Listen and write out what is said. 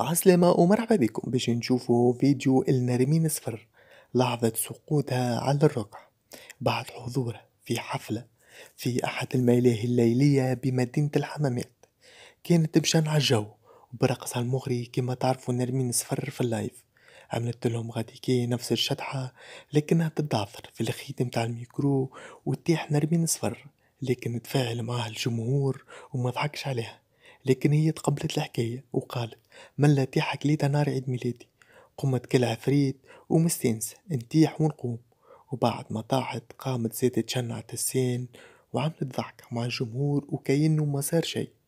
عسلامة ومرحبا بكم باش نشوفوا فيديو النرمين صفر لحظة سقوطها على الركع بعد حضورها في حفلة في أحد الملاهي الليلية بمدينة الحمامات كانت على الجو على المغري كما تعرفوا نرمين صفر في اللايف عملت لهم غاديكي نفس الشطحة لكنها تتدعثر في الخيط متاع الميكرو وتيح نرمين صفر لكن تفاعل معها الجمهور وما ضحكش عليها لكن هي تقبلت الحكاية وقالت ملاتي حكليتها نهار عيد ميلادي قمت كالعفريت ومستانسة انتيح ونقوم وبعد ما طاحت قامت زادت شنعت السين وعملت ضحكة مع الجمهور وكأنه ما صار شي